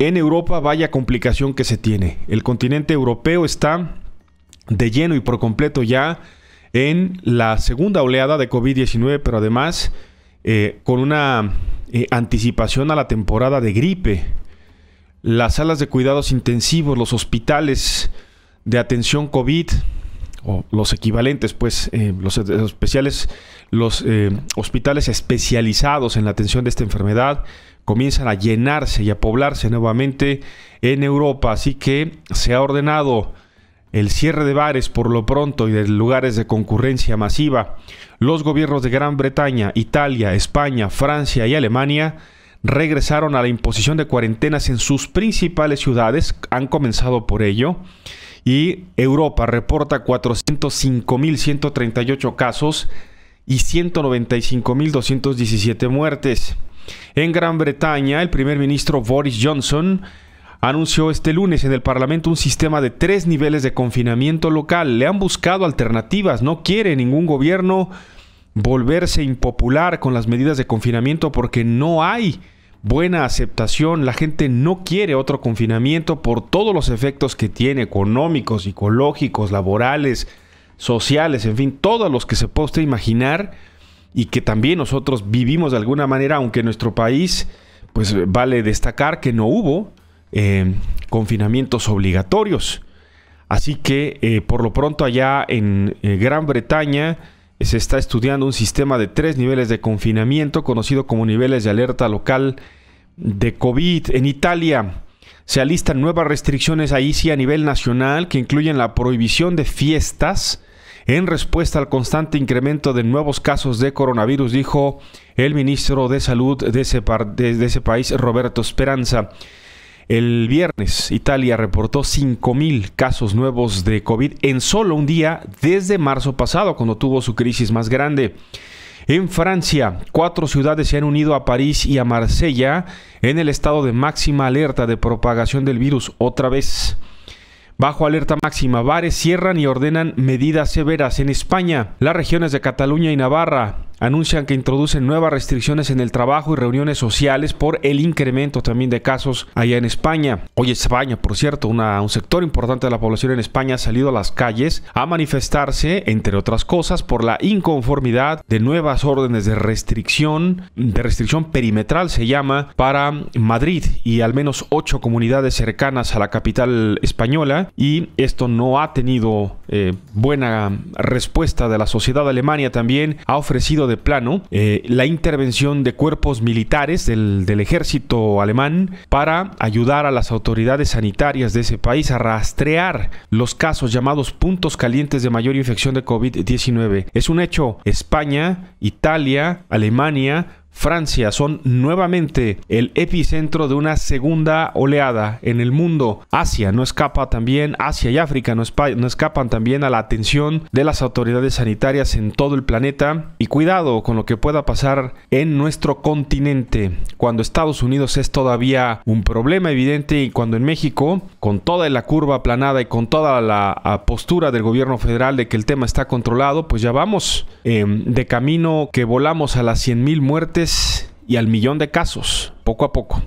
En Europa, vaya complicación que se tiene. El continente europeo está de lleno y por completo ya en la segunda oleada de COVID-19, pero además eh, con una eh, anticipación a la temporada de gripe. Las salas de cuidados intensivos, los hospitales de atención COVID, o los equivalentes, pues eh, e-, los especiales, los hospitales especializados en la atención de esta enfermedad, comienzan a llenarse y a poblarse nuevamente en Europa. Así que se ha ordenado el cierre de bares por lo pronto y de lugares de concurrencia masiva. Los gobiernos de Gran Bretaña, Italia, España, Francia y Alemania regresaron a la imposición de cuarentenas en sus principales ciudades, han comenzado por ello, y Europa reporta 405.138 casos y 195.217 muertes. En Gran Bretaña, el primer ministro Boris Johnson anunció este lunes en el Parlamento un sistema de tres niveles de confinamiento local. Le han buscado alternativas, no quiere ningún gobierno volverse impopular con las medidas de confinamiento porque no hay buena aceptación, la gente no quiere otro confinamiento por todos los efectos que tiene, económicos, psicológicos, laborales, sociales, en fin, todos los que se pueda imaginar y que también nosotros vivimos de alguna manera, aunque en nuestro país, pues vale destacar que no hubo eh, confinamientos obligatorios. Así que eh, por lo pronto allá en eh, Gran Bretaña se está estudiando un sistema de tres niveles de confinamiento, conocido como niveles de alerta local de COVID. En Italia se alistan nuevas restricciones ahí sí a nivel nacional que incluyen la prohibición de fiestas, en respuesta al constante incremento de nuevos casos de coronavirus, dijo el ministro de Salud de ese, país, Roberto Esperanza. El viernes, Italia reportó 5.000 casos nuevos de COVID en solo un día desde marzo pasado, cuando tuvo su crisis más grande. En Francia, cuatro ciudades se han unido a París y a Marsella en el estado de máxima alerta de propagación del virus otra vez. Bajo alerta máxima, bares cierran y ordenan medidas severas en España, las regiones de Cataluña y Navarra, anuncian que introducen nuevas restricciones en el trabajo y reuniones sociales por el incremento también de casos allá en España. Hoy España, por cierto, un sector importante de la población en España ha salido a las calles a manifestarse, entre otras cosas, por la inconformidad de nuevas órdenes de restricción, de restricción perimetral se llama, para Madrid y al menos ocho comunidades cercanas a la capital española y esto no ha tenido eh, buena respuesta de la sociedad alemania también ha ofrecido de plano eh, la intervención de cuerpos militares del, del ejército alemán para ayudar a las autoridades sanitarias de ese país a rastrear los casos llamados puntos calientes de mayor infección de COVID-19. Es un hecho, España, Italia, Alemania, Francia son nuevamente el epicentro de una segunda oleada en el mundo. Asia no escapa también, Asia y África no, escapan también a la atención de las autoridades sanitarias en todo el planeta. Y cuidado con lo que pueda pasar en nuestro continente, cuando Estados Unidos es todavía un problema evidente y cuando en México, con toda la curva aplanada y con toda la postura del gobierno federal de que el tema está controlado, pues ya vamos em, de camino que volamos a las 100.000 muertes y al millón de casos, poco a poco.